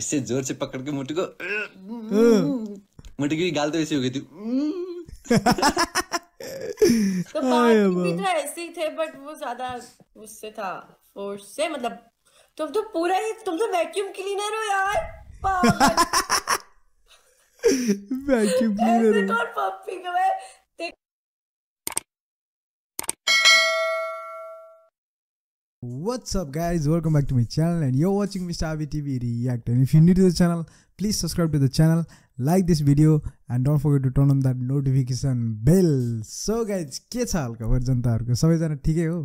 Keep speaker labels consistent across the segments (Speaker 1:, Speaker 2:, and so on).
Speaker 1: इससे जोर से पकड़ के मोटू को हाँ। मोटू की गाल तो ऐसी हो गई थी
Speaker 2: तो भी था तो ऐसे थे बट वो ज्यादा उससे था फोर्स से मतलब तुम तो पूरा ही तुम तो वैक्यूम क्लीनर हो यार
Speaker 3: vacuum cleaner What's up guys, welcome back to my channel and you're watching Mr. Abhi TV React and if you're new to the channel, please subscribe to the channel, like this video and don't forget to turn on that notification bell. So guys, के छ हालको खबर जनताहरूको सबैजना ठिकै हो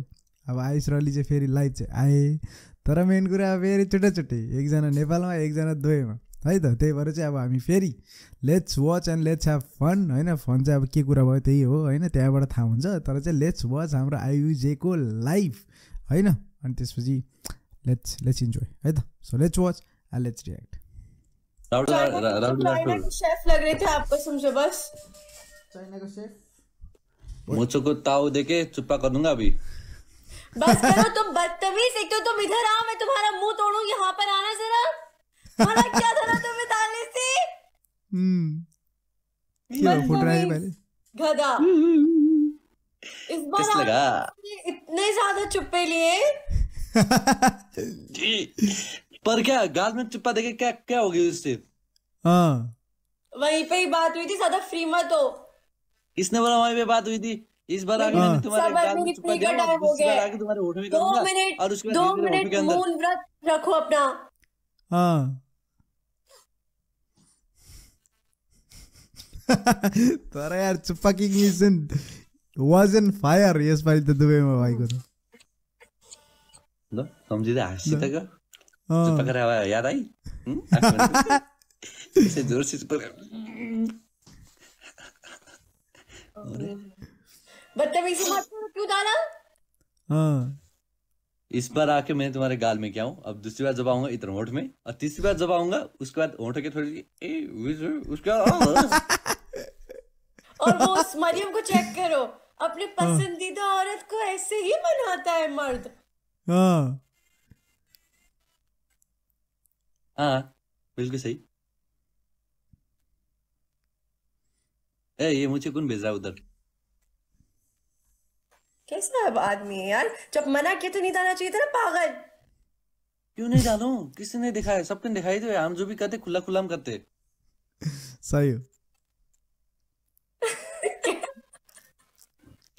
Speaker 3: अब आयुष रली चाहिँ फेरि लाइभ चाहिँ आए तर मेन कुरा फेरि छुट्टै छुट्टै एकजना नेपालमा एकजना दुवैमा है त त्यही भएर चाहिँ अब हामी फेरि let's watch and let's have fun होइन फन चाहिँ अब के कुरा भयो त्यही हो होइन त्यहाँबाट थाहा हुन्छ तर चाहिँ लेट्स वाच हाम्रो आयुजेको लाइफ होइन अनि त्यसपछि लेट्स लेट्स इन्जोय है त so let's watch and let's react
Speaker 2: chef लग रहे थे आपको समझो बस चाइना का शेफ
Speaker 1: मुझको को ताऊ देखे चुप्पा कर दूंगा अभी
Speaker 2: बस करो तुम बदतमीज एक तो तुम इधर आओ मैं तुम्हारा मुंह तोड़ू यहाँ पर आना जरा मना क्या था ना तुम्हें ताले से हम्म
Speaker 3: क्यों फुट रहा है
Speaker 1: पहले
Speaker 2: गधा हम्म, हम्म, हम्म। इस बार लगा इतने ज्यादा चुप्पे लिए
Speaker 1: पर क्या गाल में चुप्पा देखे क्या क्या होगी उससे हाँ
Speaker 2: वहीं पे ही बात हुई थी ज्यादा फ्री मत हो
Speaker 1: इसने बोला वहीं पे बात हुई थी इस बार आगे मैंने हाँ। तुम्हारे गाल में
Speaker 2: चुप्पा दिया हो गया आगे तुम्हारे होठ में दो और उसके दो मिनट मौन व्रत रखो अपना
Speaker 3: हाँ तो यार चुप्पा की was in fire yes while तदुबे में भाई को
Speaker 1: लो समझी था हंसी तक पकड़ हवा याद आई इसे जोर से पकड़
Speaker 2: अरे बदतमीजी मत क्यों डाला हाँ
Speaker 1: इस बार आके मैं तुम्हारे गाल में क्या हूँ अब दूसरी बार जब आऊंगा इतना होठ में और तीसरी बार जब आऊंगा उसके बाद होठ के थोड़ी ए उसके बाद
Speaker 2: और वो मरियम को चेक करो अपने हाँ। पसंदीदा औरत को ऐसे ही मनाता है मर्द
Speaker 1: हाँ हाँ बिल्कुल सही ए, ये मुझे कौन भेजा उधर
Speaker 2: कैसा अब आदमी है यार जब मना किया तो नहीं डालना
Speaker 1: चाहिए था ना पागल क्यों नहीं डालू किसी ने दिखाया सबको दिखाई तो हम जो भी करते खुला खुला करते
Speaker 2: सही है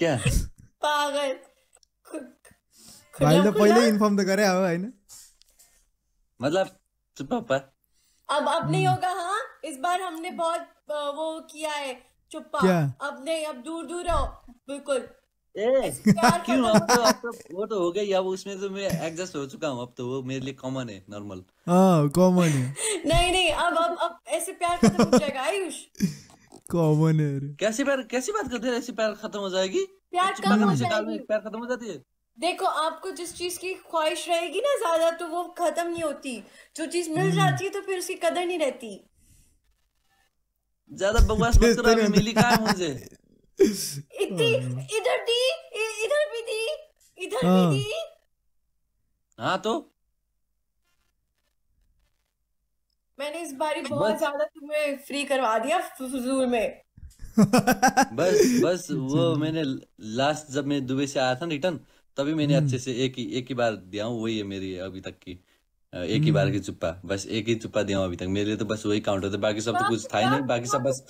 Speaker 3: क्या पागल मतलब तो पापा
Speaker 2: अब अब नहीं हम्म। होगा हाँ इस बार हमने बहुत वो किया है चुप्पा
Speaker 1: अब नहीं अब दूर दूर रहो बिल्कुल क्यों अब तो अब तो वो तो हो गई अब उसमें तो मैं एडजस्ट हो चुका हूँ अब तो वो मेरे लिए कॉमन है नॉर्मल
Speaker 3: हाँ कॉमन है
Speaker 2: नहीं नहीं अब अब अब ऐसे प्यार खत्म हो जाएगा आयुष
Speaker 1: कॉमन है कैसे पैर कैसी बात करते हैं ऐसे पैर खत्म हो जाएगी प्यार कम हो जाएगी पैर खत्म हो जाती है देखो
Speaker 2: आपको जिस चीज की ख्वाहिश रहेगी ना ज्यादा तो वो खत्म नहीं होती जो चीज मिल हम्म। जाती है तो फिर उसकी कदर नहीं रहती
Speaker 1: ज्यादा बकवास मत करो अभी मिली कहां मुझे इतनी हाँ।
Speaker 2: इधर दी इधर भी दी इधर भी हाँ। दी हाँ तो मैंने इस बारी बहुत ज्यादा तुम्हें फ्री करवा दिया फजूल में
Speaker 1: बस बस वो मैंने लास्ट जब मैं दुबई से आया था रिटर्न तभी मैंने हम्म। अच्छे से एक ही एक ही बार दिया हूँ वही है मेरी अभी तक की एक ही बार हम्म। की चुप्पा बस एक ही चुप्पा दिया हूँ अभी तक मेरे लिए तो बस वही काउंट होता बाकी सब तो कुछ था ही नहीं बाकी सब बस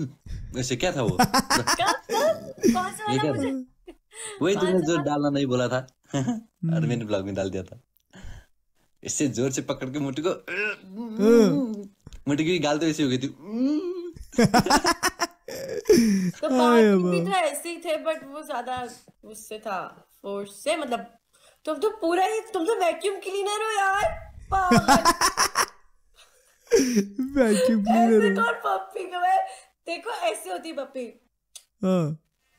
Speaker 1: वैसे क्या था वो वही तुमने तो जो डालना नहीं बोला था अरविंद ब्लॉग हम्म। में डाल दिया था इससे जोर से पकड़ के मुट्ठी को मुट्ठी की गाल तो ऐसी हो गई थी तो भी
Speaker 2: ऐसे ही थे बट वो ज्यादा उससे था फोर्स से मतलब तुम तो पूरा ही तुम तो वैक्यूम क्लीनर हो यार
Speaker 3: वैक्यूम क्लीनर
Speaker 2: ऐसे कौन पप्पी को देखो ऐसे
Speaker 1: होती पप्पी
Speaker 3: हाँ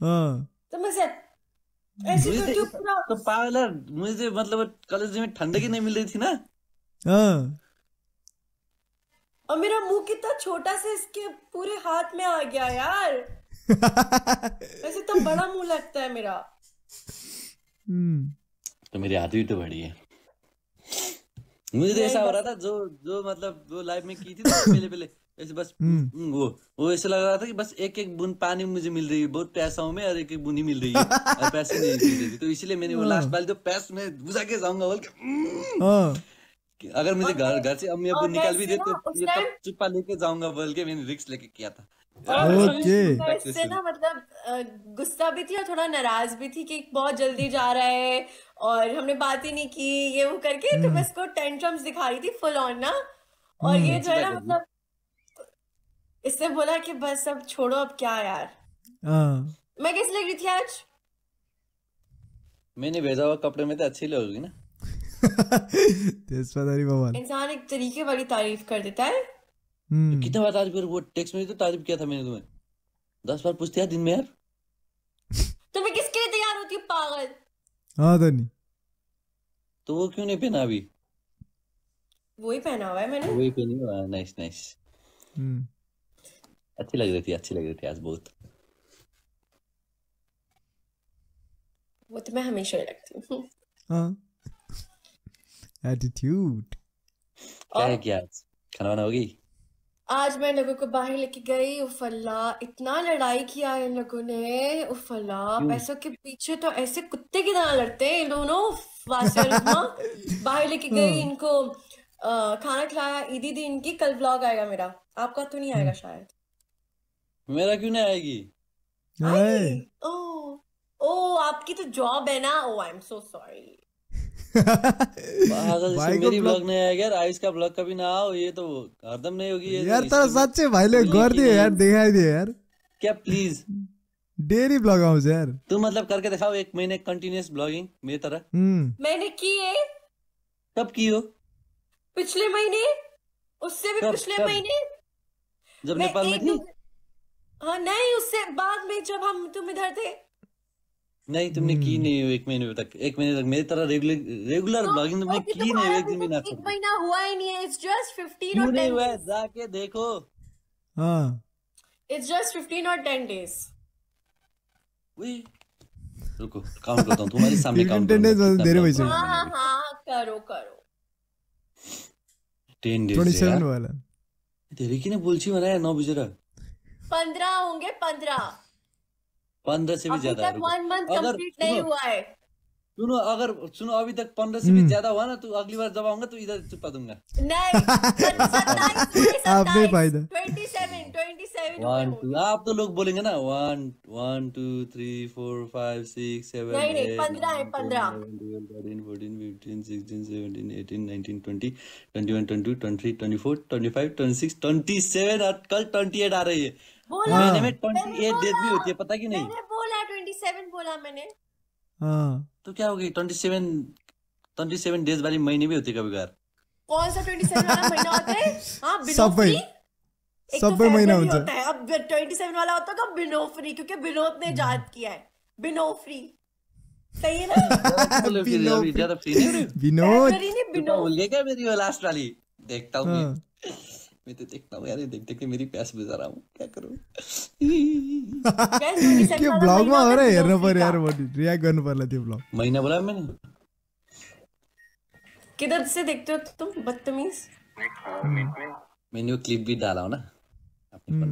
Speaker 3: हाँ
Speaker 1: तो मैं तो तो, तो पागल मुझे मतलब कॉलेज में ठंडक ही नहीं मिल रही थी ना हाँ और मेरा मुंह कितना छोटा से इसके पूरे हाथ में आ गया
Speaker 2: यार वैसे तो बड़ा मुंह लगता है मेरा
Speaker 3: हम्म
Speaker 1: तो मेरी आदत ही तो बड़ी है मुझे तो ऐसा हो रहा था जो जो मतलब वो लाइफ में की थी पहले पहले ऐसे बस हम्म। वो वो ऐसे लग रहा था कि बस एक एक बूंद पानी मुझे मिल रही है बहुत पैसा हूँ मैं और एक एक बूंद ही मिल रही है पैसे नहीं मिल रही तो इसलिए मैंने वो हाँ। लास्ट बार जो पैस में घुसा के जाऊंगा बोल के
Speaker 2: हाँ।
Speaker 1: अगर मुझे घर घर से अम्मी अब निकाल भी दे तो ये तो चुप्पा लेके जाऊंगा बोल के मैंने रिक्स लेके किया था ओके इससे ना
Speaker 2: मतलब गुस्सा भी थी और थोड़ा नाराज भी थी कि बहुत जल्दी जा रहा है और हमने बात ही नहीं की ये वो करके तो हम्म। मैं इसको टेंट्रम्स दिखा रही थी फुल ऑन ना और हम्म। ये जो है ना मतलब इससे बोला कि बस अब छोड़ो अब क्या यार आ, हाँ। मैं कैसे लग रही थी आज
Speaker 1: मैंने भेजा हुआ कपड़े में तो अच्छी लगोगी ना
Speaker 2: इंसान एक तरीके वाली तारीफ कर देता है
Speaker 1: हम्म। कितना बार तारीफ कर वो टेक्स्ट में तो तारीफ किया था मैंने तुम्हें दस बार पूछते हैं दिन में यार
Speaker 2: तुम्हें किसके लिए तैयार होती पागल
Speaker 1: हाँ धनी तो वो क्यों नहीं पहना अभी
Speaker 2: वो ही पहना हुआ है मैंने वो
Speaker 1: ही पहनी हुआ नाइस नाइस हम्म। अच्छी लग रही थी अच्छी लग रही थी आज बहुत
Speaker 2: वो तो मैं हमेशा ही लगती हूँ
Speaker 1: हाँ
Speaker 3: एटीट्यूड
Speaker 1: क्या है क्या आज खाना बना होगी
Speaker 2: आज मैं लोगों को बाहर लेके गई उफला इतना लड़ाई किया इन लोगों ने उफला पैसों के पीछे तो ऐसे कुत्ते की तरह लड़ते हैं इन दोनों बाहर लेके गई इनको आ, खाना खिलाया ईदी दी इनकी कल ब्लॉग आएगा मेरा आपका तो नहीं आएगा शायद
Speaker 1: मेरा क्यों नहीं आएगी
Speaker 2: ओ ओ आपकी तो जॉब है ना ओ आई
Speaker 1: एम सो सॉरी भाई मेरी ब्लॉग नहीं आएगा यार आयुष का ब्लॉग कभी ना आओ ये तो हरदम नहीं होगी ये तो यार तेरा सच है भाई ले गौर दिए यार
Speaker 3: दिखाई दिए यार
Speaker 1: क्या प्लीज डेली ब्लॉग आओ यार तू मतलब करके दिखाओ एक महीने कंटिन्यूस ब्लॉगिंग मेरी तरह हम्म।
Speaker 2: मैंने की है
Speaker 1: कब की हो पिछले महीने उससे भी पिछले महीने जब नेपाल में थी हाँ
Speaker 2: नहीं उससे बाद में जब हम तुम इधर थे
Speaker 1: नहीं तुमने की hmm. नहीं एक महीने तक एक महीने तक मेरी तरह रेगुलर रेगुलर ब्लॉगिंग तुमने तो की तो नहीं एक दिन भी ना एक
Speaker 2: महीना हुआ ही नहीं है इट्स जस्ट फिफ्टीन और टेन नहीं हुआ जाके देखो हाँ इट्स जस्ट फिफ्टीन और टेन डेज वही
Speaker 1: रुको काम करता हूँ तुम्हारे सामने काम करता हूं 10 डेज देर भाई हां
Speaker 2: हां हां करो करो
Speaker 1: 10 डेज 27 वाला तेरे की ने बोलছি মানে 9 বুঝরা
Speaker 2: पंद्रह होंगे पंद्रह
Speaker 1: पंद्रह से भी ज्यादा वन मंथ कंप्लीट नहीं हुआ है सुनो अगर सुनो अभी तक पंद्रह से भी हम्म। ज्यादा हुआ ना तो अगली बार जब आऊंगा तो इधर चुपा दूंगा नहीं आप नहीं आप तो लोग बोलेंगे ना one one two three four five six seven नहीं
Speaker 2: thirteen
Speaker 1: fourteen fifteen sixteen seventeen eighteen nineteen twenty twenty one twenty two twenty three twenty four twenty five twenty six twenty seven कल ट्वेंटी एट आ रही है
Speaker 2: बोला हाँ। मैंने में 28 days भी होती है पता क्यों नहीं मैंने बोला 27 बोला मैंने
Speaker 1: हाँ तो क्या हो गई 27 27 डेज वाली महीने भी होती कभी कभार
Speaker 2: कौन सा 27 वाला महीना होता है हां बिना सब तो महीना होता है अब 27 वाला होता है तो बिनोफरी क्योंकि विनोद ने जात हम्म। किया है बिनोफरी सही है
Speaker 1: ना ज्यादा फ्री नहीं विनोद बोल गया मेरी लास्ट वाली देखता हूं मैं तो देखता हूँ यार ये देखते कि मेरी प्यास बुझा रहा हूँ क्या करूँ ये ब्लॉग में आ रहा है यार
Speaker 3: पर यार बोल रिएक्ट करने पर लेती ब्लॉग
Speaker 1: महीना बोला मैंने
Speaker 2: किधर से देखते हो तुम बदतमीज
Speaker 1: मैंने वो क्लिप भी डाला हो ना अपने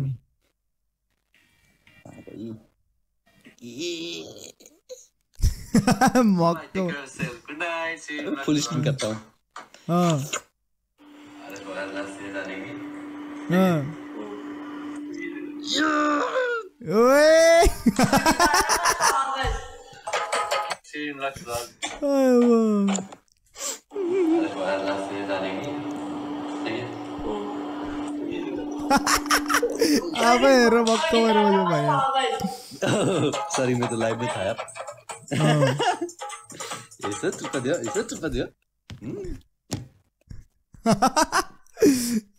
Speaker 1: मॉक हम्म। तो फुल स्क्रीन करता हूँ
Speaker 3: हाँ apa
Speaker 1: ya rom Oktober sorry मैं तो लाइव में था यार इसे चुपका दिया इसे चुपका दिया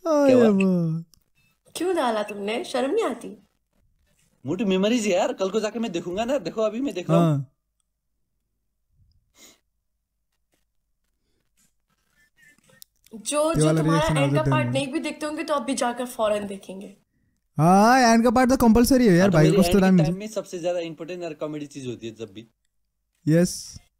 Speaker 2: क्यों डाला तुमने शर्म नहीं आती
Speaker 1: मोटी मेमोरीज यार कल को जाके मैं देखूंगा ना देखो अभी मैं देख रहा हूँ हाँ।
Speaker 2: जो जो तुम्हारा
Speaker 3: एंड का पार्ट
Speaker 1: नहीं भी देखते होंगे तो अभी जाकर फौरन देखेंगे
Speaker 3: हाँ एंड का पार्ट तो कंपलसरी है यार हाँ, तो भाई कुछ तो टाइम में
Speaker 1: सबसे ज्यादा इंपॉर्टेंट और कॉमेडी चीज होती है जब भी
Speaker 3: यस yes.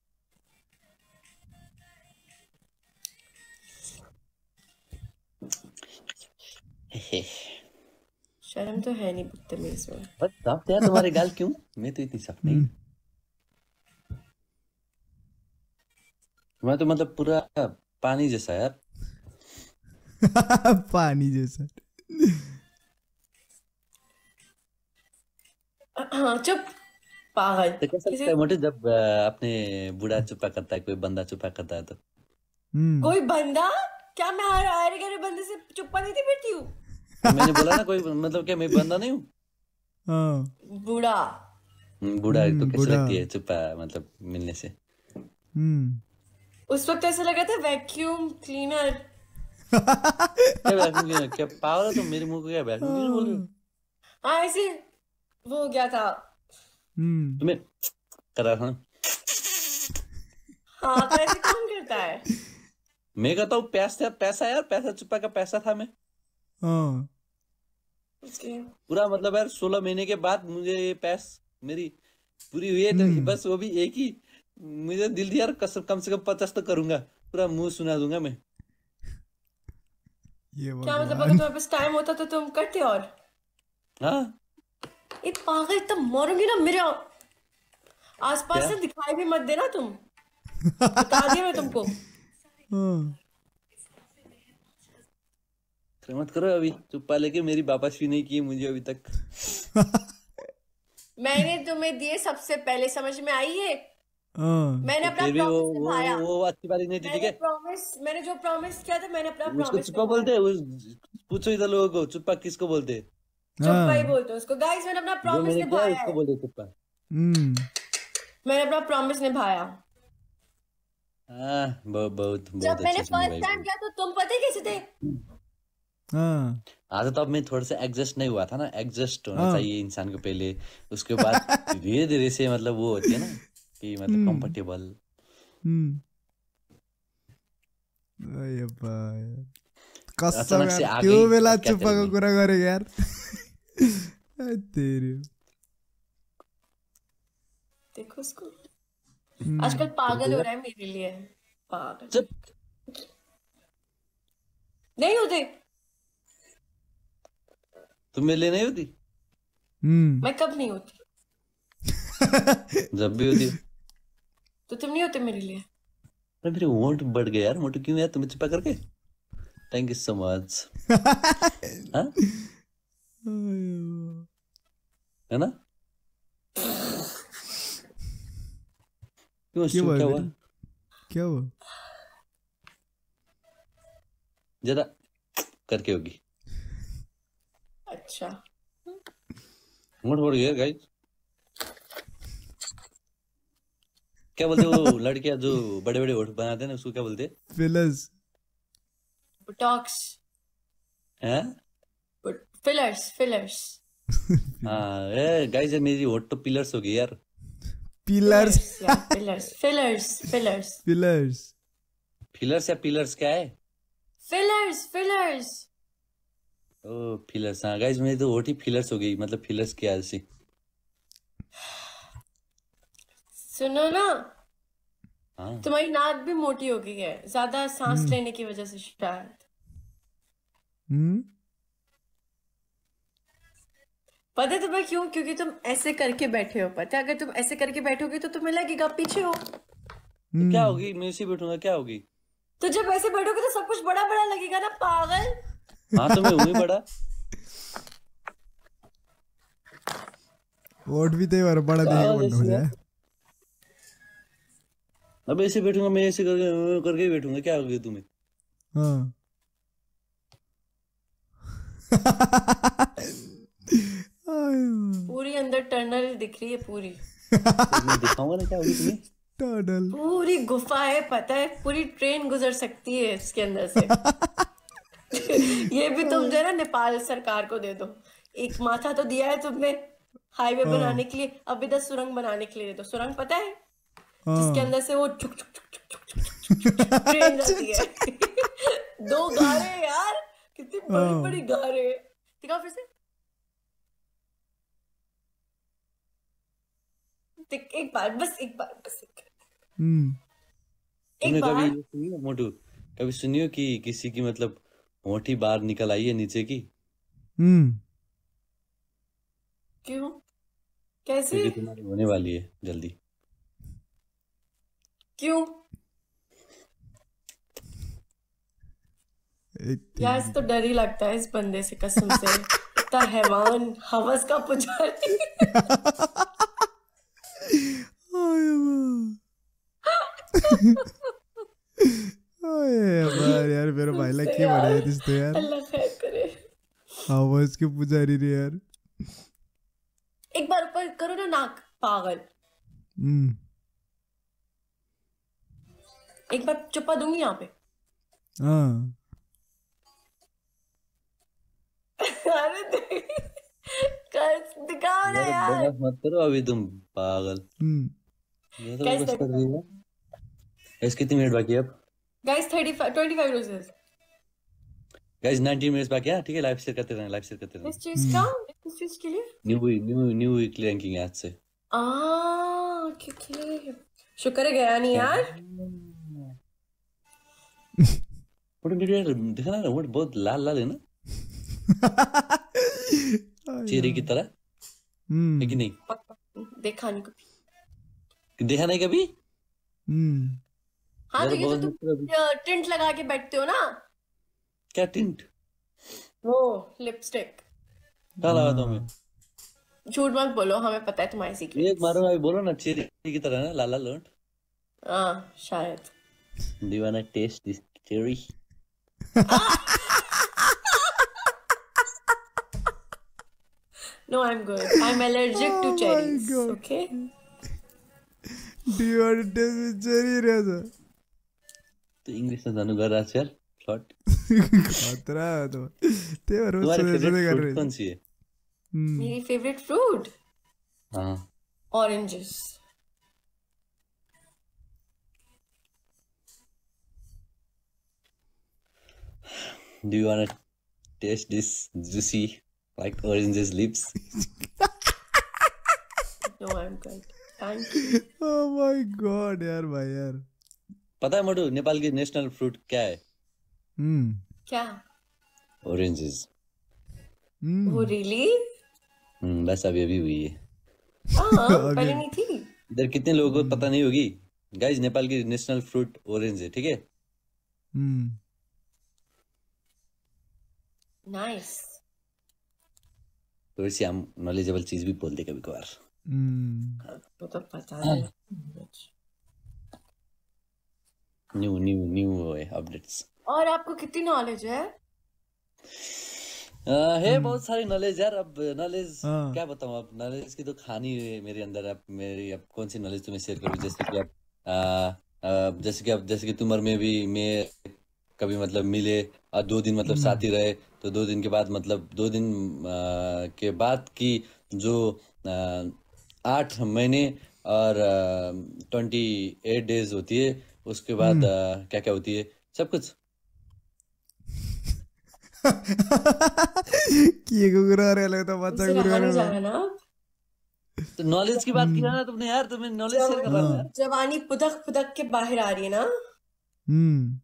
Speaker 1: शर्म
Speaker 2: तो है नहीं बदतमीज में
Speaker 1: बट साफ तो यार तुम्हारे गाल क्यों मैं तो इतनी साफ नहीं मैं तो मतलब पूरा पानी जैसा यार
Speaker 3: पानी जैसा
Speaker 1: हाँ, चुप पागल तो कैसा लगता है मोटे जब अपने बुढ़ा चुपा करता है कोई बंदा चुपा करता है तो
Speaker 3: हम्म।
Speaker 2: कोई बंदा क्या मैं हर हर गरे बंदे से चुप्पा नहीं थी बैठी हूँ
Speaker 1: मैंने बोला ना कोई मतलब क्या मैं बंदा नहीं हूँ
Speaker 2: हाँ। बूढ़ा
Speaker 1: हम्म, बूढ़ा तो हम्म, कैसे लगती है चुप मतलब मिलने से हम्म।
Speaker 2: उस वक्त ऐसा लगा था वैक्यूम क्लीनर
Speaker 1: क्या वैक्यूम क्लीनर क्या पागल तो मेरे मुंह को क्या वैक्यूम क्लीनर
Speaker 2: बोल रहे हो हाँ ऐसे वो हो गया था
Speaker 1: तुम्हें करा था
Speaker 2: हाँ तो ऐसे कौन करता है
Speaker 1: मैं कहता हूँ पैसा पैसा यार पैसा चुपा का पैसा था मैं हाँ पूरा मतलब यार सोलह महीने के बाद मुझे ये पैस मेरी पूरी हुई है तो हम्म। बस वो भी एक ही मुझे दिल दिया यार कम से कम पचास तो करूंगा पूरा मुंह सुना दूंगा मैं ये क्या मतलब अगर तुम्हारे
Speaker 2: पास टाइम होता तो तुम करते और हाँ ये पागल तब मरूंगी ना मेरे आसपास से दिखाई भी मत देना तुम बता दिया मैं तुमको हाँ।
Speaker 1: तो मत करो अभी चुप्पा लेके मेरी वापस भी नहीं की मुझे अभी तक
Speaker 2: मैंने तुम्हें दिए सबसे पहले समझ में आई है
Speaker 1: हाँ। मैंने तो अपना प्रॉमिस वो, वो, वो अच्छी बात नहीं थी ठीक है
Speaker 2: प्रॉमिस मैंने जो प्रॉमिस किया था मैंने अपना प्रॉमिस चुप्पा बोलते
Speaker 1: हैं पूछो इधर लोगों को चुप्पा किसको बोलते हैं चुप्पा ही हाँ।
Speaker 2: बोलते हैं उसको गाइस मैंने अपना प्रॉमिस निभाया उसको बोलते चुप्पा हम्म। मैंने अपना प्रॉमिस निभाया
Speaker 1: हाँ बहुत बहुत जब मैंने फर्स्ट टाइम
Speaker 2: किया तो तुम पता कैसे थे हम्म।
Speaker 1: हाँ। आज तब तो मैं थोड़ा सा एडजस्ट नहीं हुआ था ना एडजस्ट होना हाँ। चाहिए इंसान को पहले उसके बाद धीरे धीरे से मतलब वो होती है ना कि मतलब हम्म। हम्म। कंफर्टेबल
Speaker 2: देखो उसको हम्म। आजकल पागल हो तो रहा है मेरे लिए पागल नहीं होते
Speaker 1: तुम तो मेरे लिए नहीं होती हम्म
Speaker 2: मैं कब नहीं होती जब भी होती तो तुम नहीं होते मेरे लिए
Speaker 1: अरे मेरे वोट बढ़ गए यार मोटे क्यों यार तुम्हें छिपा करके थैंक यू सो मच है ना क्यों क्या हुआ क्या हुआ जरा करके होगी अच्छा what about here गाइस क्या बोलते वो लड़कियां जो बड़े बड़े होंठ बनाते हैं ना उसको क्या बोलते
Speaker 3: फिलर्स
Speaker 2: बोटॉक्स हैं फिलर्स फिलर्स
Speaker 1: हां ए गाइस मेरी होंठ तो पिलर्स हो गए यार
Speaker 2: pillars pillars fillers
Speaker 1: fillers fillers fillers या पिलर्स क्या है
Speaker 2: फिलर्स फिलर्स
Speaker 1: ओ तो फिलर्स हाँ गाइस मेरी तो ओटी फिलर्स हो गई मतलब फिलर्स की आज से
Speaker 2: सुनो ना हाँ तुम्हारी नाक भी मोटी हो गई है ज्यादा सांस हम्म। लेने की वजह से शायद हम्म। पता है तुम्हें क्यों क्योंकि तुम ऐसे करके बैठे हो पता है अगर तुम ऐसे करके बैठोगे तो तुम्हें लगेगा पीछे हो हम्म।
Speaker 1: तो क्या होगी मैं इसी बैठूंगा क्या होगी
Speaker 2: तो जब ऐसे बैठोगे तो सब कुछ
Speaker 1: बड़ा बड़ा लगेगा ना पागल हाँ तो मैं वहीं पढ़ा
Speaker 3: वोट भी थे और बड़ा देख बंद हो जाए
Speaker 1: अब ऐसे बैठूंगा मैं ऐसे करके करके बैठूंगा क्या हो तुम्हें हाँ।
Speaker 2: पूरी अंदर टनल दिख रही है पूरी
Speaker 1: दिखाऊंगा ना क्या होगी तुम्हें
Speaker 3: टनल
Speaker 2: पूरी गुफा है पता है पूरी ट्रेन गुजर सकती है इसके अंदर से ये भी तुम जो है ना नेपाल सरकार को दे दो एक माथा तो दिया है तुमने हाईवे बनाने के लिए अब इधर सुरंग बनाने के लिए दे दो सुरंग पता है जिसके अंदर से वो चुक चुक चुक चुक चुक ट्रेन जाती है दो गारे यार कितनी बड़ी बड़ी गारे दिखाओ फिर से एक बार बस एक बार बस एक
Speaker 3: हम्म
Speaker 1: एक बार कभी सुनियो कि किसी की मतलब ओठी बाहर निकल आई है नीचे की
Speaker 2: हम्म क्यों
Speaker 1: कैसे क्योंकि तुम्हारी होने वाली है जल्दी
Speaker 2: क्यों यार तो डर ही लगता है इस बंदे से कसम से इतना हैवान हवस का पुजारी
Speaker 3: डायलॉग क्यों बनाया तुझे यार अल्लाह खैर करे हाँ वो इसके पुजारी रे यार
Speaker 2: एक बार ऊपर करो ना नाक पागल हम्म एक बार चुपा दूंगी यहाँ पे हाँ अरे दिखाओ ना यार
Speaker 1: मत करो अभी तुम पागल हम्म। ये तो कर रही हो इसकी कितनी मिनट बाकी है अब
Speaker 2: गाइस 35 25 रोजेस
Speaker 1: गाइस 19 मिनट्स बाकी है ठीक है लाइव शेयर करते रहना लाइव शेयर करते रहना
Speaker 2: इस चीज का इस चीज के लिए
Speaker 1: new new new week ranking आज से
Speaker 2: आ ओके ओके शुक्र है गया नहीं यार
Speaker 1: व्हाट फोटो वीडियो देखा ना व्हाट बहुत लाल लाल है ना चेरी की तरह हम्म। है कि नहीं देखा नहीं कभी देखा नहीं कभी हम्म हां तो ये तो
Speaker 2: टेंट लगा के बैठते हो ना क्या टिंट वो लिपस्टिक
Speaker 1: क्या लगा तुम्हें
Speaker 2: झूठ मत बोलो हमें पता है तुम्हारी सीक्रेट
Speaker 1: एक मारो भाई बोलो ना चेरी की तरह ना लाला लोट
Speaker 2: हाँ शायद
Speaker 1: दीवाना taste this cherry
Speaker 2: No, I'm good. I'm allergic oh to cherries.
Speaker 3: Okay. Do you want to taste the cherry, Raja?
Speaker 1: तो इंग्लिश में जानू कर रहा है चल। पता है मोटू नेपाल की नेशनल फ्रूट क्या है? Mm.
Speaker 2: क्या हम्म
Speaker 1: बस अभी अभी हुई है
Speaker 2: हाँ, पहले नहीं थी
Speaker 1: इधर कितने लोगों को पता नहीं होगी गाइस नेपाल की नेशनल फ्रूट ऑरेंज है ठीक है
Speaker 3: हम्म hmm.
Speaker 2: नाइस
Speaker 1: तो हम नॉलेजेबल चीज भी बोल दे कभी कभार
Speaker 2: हम्म तो तो पता हाँ। है
Speaker 1: न्यू न्यू न्यू अपडेट्स और आपको कितनी नॉलेज है uh, है हम्म। बहुत सारी नॉलेज यार अब नॉलेज हाँ। क्या बताऊँ अब नॉलेज की तो खानी है मेरे अंदर अब मेरी अब कौन सी नॉलेज तुम्हें शेयर करूँ जैसे कि अब जैसे कि अब जैसे कि तुम्हार में भी मैं कभी मतलब मिले और दो दिन मतलब हम्म। साथ ही रहे तो दो दिन के बाद मतलब दो दिन आ, के बाद की जो आठ महीने और ट्वेंटी एट डेज होती है उसके बाद हम्म। आ, क्या क्या होती है सब कुछ
Speaker 3: की किए गुरुवार अलग तो बच्चा
Speaker 1: ना तो नॉलेज की बात किया ना तुमने यार तुम्हें नॉलेज शेयर कर रहा है जवानी पुदक पुदक के
Speaker 2: बाहर आ रही है ना
Speaker 1: हम्म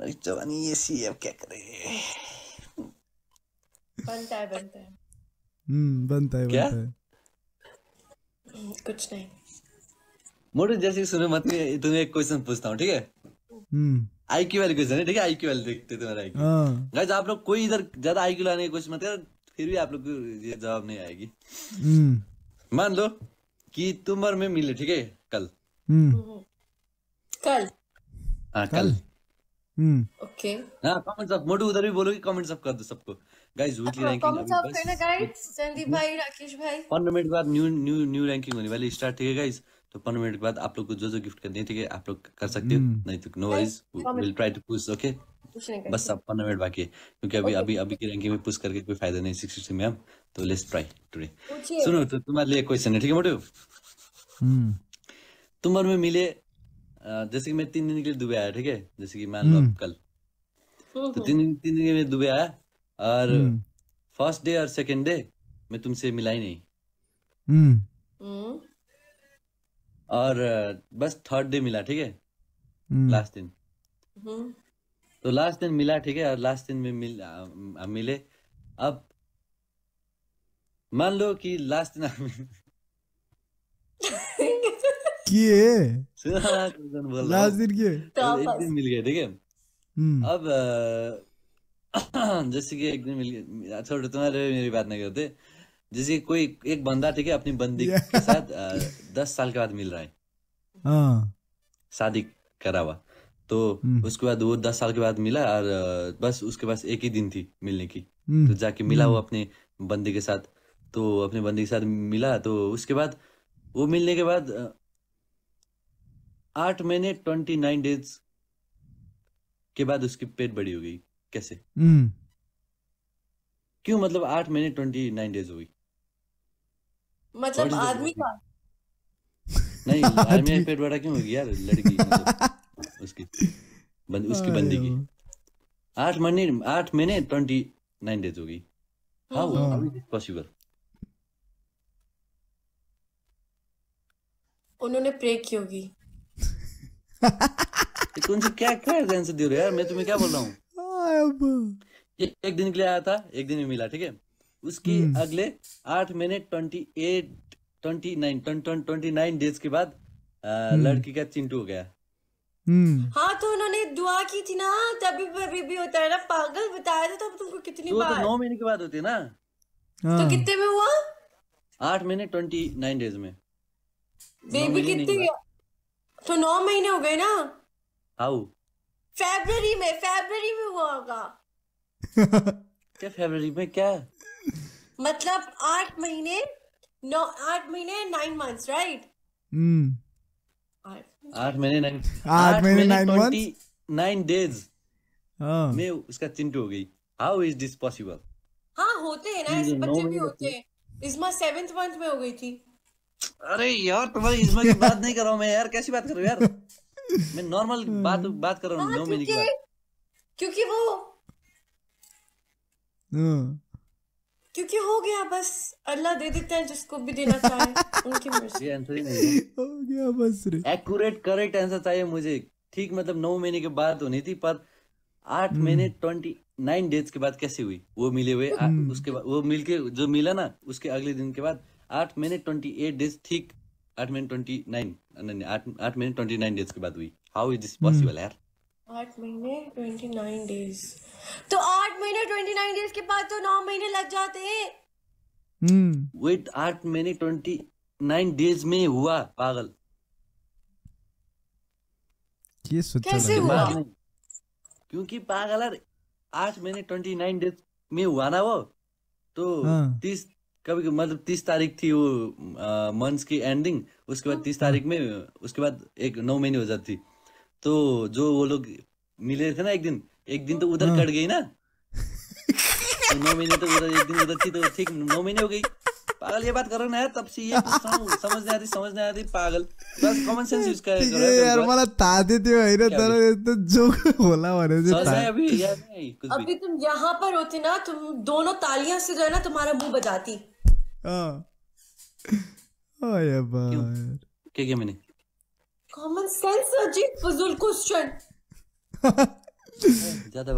Speaker 1: मेरी जवानी ये सी अब क्या करे
Speaker 2: बनता है बनता है
Speaker 3: हम्म बनता
Speaker 1: है बनता है कुछ नहीं मोटू जैसे सुनो मत तुम्हें एक क्वेश्चन पूछता हूँ ठीक है हम्म आई क्यू वाली क्वेश्चन है ठीक है आई क्यू वाली देखते थे मेरा गाइस आप लोग कोई इधर ज्यादा आई क्यू लाने की कोशिश मत कर फिर भी आप लोग को ये जवाब नहीं आएगी हम्म। मान लो कि तुम और मैं मिले ठीक है कल हम्म। कल हाँ कल हम्म। ओके हाँ कमेंट्स ऑफ मोटू उधर भी बोलो कि कमेंट्स ऑफ कर दो सबको guys weekly ranking comments off करना गाइस
Speaker 2: संदीप भाई राकेश भाई
Speaker 1: 15 मिनट बाद न्यू न्यू न्यू रैंकिंग होने वाली स्टार्ट ठीक है गाइस तो पंद्रह मिनट के बाद आप लोग को जो जो गिफ्ट करनी थी आप लोग कर सकते हो हम्म। नहीं तो no wise will try to push okay बस अब पंद्रह मिनट बाकी है क्योंकि अभी अभी अभी की रैंकिंग में पुश करके कोई फायदा नहीं सिक्स सिक्सटी में हम तो लेट्स ट्राई टुडे सुनो तो तुम्हारे लिए क्वेश्चन है ठीक है मोटो हम्म। तुम और मैं मिले जैसे कि मैं तीन दिन के लिए दुबई आया ठीक है जैसे कि मान लो हम्म। कल तो तीन दिन तीन दिन के लिए दुबई आया और फर्स्ट डे और सेकेंड डे मैं तुमसे मिला ही
Speaker 3: नहीं
Speaker 1: और बस थर्ड डे मिला ठीक है लास्ट हम्म। दिन हम्म। तो लास्ट दिन मिला ठीक है और लास्ट दिन में मिल आ, मिले अब मान लो कि लास्ट दिन किए लास्ट दिन के एक दिन मिल गया ठीक है हम्म। अब जैसे कि एक दिन मिल गया छोटे तुम्हारे मेरी बात नहीं करते जैसे कोई एक बंदा ठीक है अपनी बंदी yeah. के साथ दस साल के बाद मिल रहा है हाँ। शादी करा हुआ तो हम्म। उसके बाद वो दस साल के बाद मिला और बस उसके पास एक ही दिन थी मिलने की
Speaker 2: हम्म। तो जाके मिला वो
Speaker 1: हम्म। अपने बंदी के साथ तो अपने बंदी के साथ मिला तो उसके बाद वो मिलने के बाद आठ महीने ट्वेंटी नाइन डेज के बाद उसकी पेट बड़ी हो गई कैसे क्यों मतलब आठ महीने ट्वेंटी नाइन डेज हो गई
Speaker 2: मतलब आदमी का
Speaker 1: नहीं आर्मी में पेट बड़ा क्यों हो गया लड़की मतलब उसकी बंद, उसकी बंदी की आठ महीने आठ महीने ट्वेंटी नाइन डेज होगी गई हाउ पॉसिबल
Speaker 2: उन्होंने प्रे की होगी
Speaker 1: कौन सी क्या क्या आंसर दे रहे हो यार मैं तुम्हें क्या बोल रहा
Speaker 2: हूँ
Speaker 1: एक दिन के लिए आया था एक दिन में मिला ठीक है उसके hmm. अगले आठ महीने twenty eight twenty nine twenty nine days के बाद hmm. लड़की का चिंटू हो गया hmm.
Speaker 2: हाँ तो उन्होंने दुआ की थी ना तभी बेबी होता है ना पागल बताया था तो तुमको कितनी तो बार तो नौ
Speaker 1: महीने के बाद होती है ना हाँ। तो कितने में हुआ आठ महीने ट्वेंटी नाइन डेज में बेबी कितने
Speaker 2: तो नौ महीने हो गए ना हाउ फेबर में फेबर में हुआ होगा
Speaker 1: क्या फेबर में क्या
Speaker 2: मतलब आठ महीने नौ आठ महीने नाइन मंथ्स राइट
Speaker 1: आठ महीने नाइन आठ महीने नाइन मंथ नाइन डेज मैं उसका चिंटू हो गई हाउ इज दिस पॉसिबल
Speaker 2: हाँ होते हैं ना ऐसे बच्चे भी होते हैं इसमें सेवेंथ मंथ में हो गई थी
Speaker 1: अरे यार तुम्हारी इसमें की बात नहीं कर रहा हूँ मैं यार कैसी बात कर रहा हूँ यार मैं नॉर्मल hmm. बात बात कर रहा हूँ हाँ, नौ महीने की बात क्योंकि वो hmm.
Speaker 2: क्योंकि हो गया बस अल्लाह दे देता है जिसको भी देना चाहे उनकी मर्जी आंसर ही नहीं हो गया बस
Speaker 1: एक्यूरेट करेक्ट आंसर चाहिए मुझे ठीक मतलब नौ महीने के बाद तो होनी थी पर आठ हम्म। महीने ट्वेंटी नाइन डेज के बाद कैसे हुई वो मिले हुए हम्म। उसके बाद वो मिलके जो मिला ना उसके अगले दिन के बाद आठ महीने ट्वेंटी एट डेज ठीक आठ महीने ट्वेंटी नाइन आठ महीने ट्वेंटी नाइन डेज के बाद हुई हाउ इज दिस पॉसिबल यार
Speaker 2: आठ महीने ट्वेंटी नाइन डेज तो आठ महीने ट्वेंटी नाइन डेज के बाद तो नौ महीने लग जाते हैं
Speaker 1: हम्म वेट आठ महीने ट्वेंटी नाइन डेज में हुआ पागल
Speaker 3: ये तो कैसे हुआ
Speaker 1: क्योंकि पागल आठ महीने ट्वेंटी नाइन डेज में हुआ ना वो तो हाँ। तीस कभी मतलब तीस तारीख थी वो मंथ्स की एंडिंग उसके बाद हाँ। तीस तारीख में उसके बाद एक नौ महीने हो जाती तो जो वो लोग मिले थे ना एक दिन एक दिन तो उधर हाँ। कट गई ना तो नौ महीने तो उधर एक दिन उधर थी तो ठीक नौ महीने हो गई पागल ये बात करो ना यार तब से ये समझ नहीं आती समझ नहीं आती पागल बस कॉमन सेंस यूज कर यार मला
Speaker 3: ताते थे ते होइन तर तो जो बोला वाले जो था अभी यार
Speaker 1: नहीं कुछ
Speaker 2: अभी तुम यहाँ पर होती ना तुम दोनों तालियां से जो है ना तुम्हारा मुंह बजाती
Speaker 1: हाँ ओए बाप क्या क्या मैंने
Speaker 2: कॉमन सेंस अजीब फजूल क्वेश्चन
Speaker 1: ज्यादा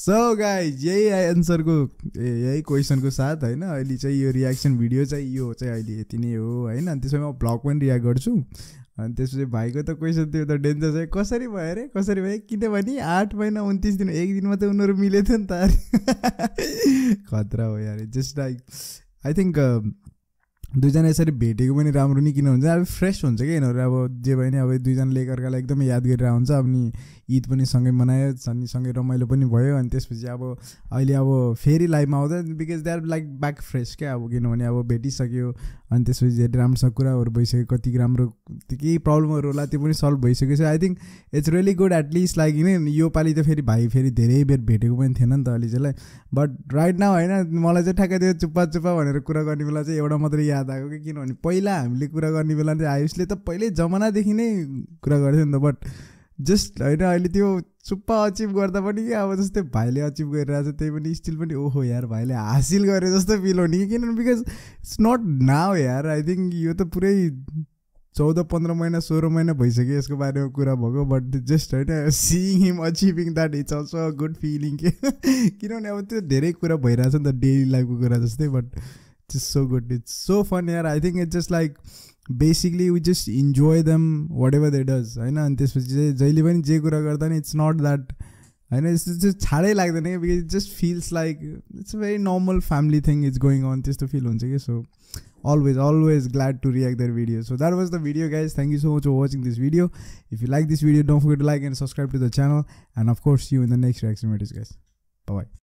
Speaker 3: सो गाइज यही एन्सरको ए यही क्वेसनको साथ होइन अहिले चाहिँ यो रियाक्सन भिडियो चाहिँ यो चाहिँ अहिले यति नै हो होइन अनि त्यसमा म भ्लग पनि रियाक्ट गर्छु अनि त्यसपछि भाइको त क्वेसन त्यो त डेन्जर छ कसरी भयो अरे कसरी भयो किनभने आठ महिना उन्तिस दिन एक दिनमा त उनीहरू मिलेको थियो नि त खतरा भयो अरे जस्ट लाइक आई थिङ्क दुईजना यसरी भेटेको पनि राम्रो नि किन हुन्छ अब फ्रेस हुन्छ क्या यिनीहरू अब जे भयो नि अब दुईजनाले एकअर्कालाई एकदमै याद गरेर हुन्छ अनि ईद पनि सँगै मनायो अनि सँगै रमाइलो पनि भयो अनि त्यसपछि अब अहिले अब फेरि लाइफमा आउँदा because they are like back fresh क्या अब किनभने अब भेटिसक्यो अनि त्यसपछि धेरै राम्रोसँग कुराहरू भइसक्यो कति राम्रो केही प्रब्लमहरू होला त्यो पनि सल्भ भइसक्यो I think it's really good at least like किन योपालि त फेरि भाइ फेरि धेरै बेर भेटेको पनि थिएन नि त अहिले चाहिँ बट राइट नाउ होइन मलाई चाहिँ ठ्याक्कै त्यो चुप्पा चुप्पा भनेर कुरा गर्ने बेला चाहिँ एउटा मात्रै याद याद आएको कि किनभने पहिला हामीले कुरा गर्ने बेला चाहिँ आयुषले त पहिल्यै जमानादेखि नै कुरा गर्थ्यो नि त बट जस्ट होइन अहिले त्यो चुप्पा अचिभ गर्दा पनि कि अब जस्तै भाइले अचिभ गरिरहेको छ त्यही पनि स्टिल पनि ओहो यार भाइले हासिल गरे जस्तो फिल हुने कि किनभने बिकज इट्स नट नाउ यार आई थिङ्क यो त पुरै चौध पन्ध्र महिना सोह्र महिना भइसक्यो यसको बारेमा कुरा भएको बट जस्ट होइन seeing him achieving that it's also good feeling के किनभने अब त्यो धेरै कुरा भइरहेछ नि त डेली लाइफको कुरा जस्तै but just so good. It's so fun here. I think it's just like basically we just enjoy them whatever they does. I know and this was Jaili when Jay Gura Gardan, it's not that I know it's just chade like the because it just feels like it's a very normal family thing it's going on just to feel on so always always glad to react their video. so that was the video guys thank you so much for watching this video if you like this video don't forget to like and subscribe to the channel
Speaker 2: and of course see you in the next reaction videos guys bye bye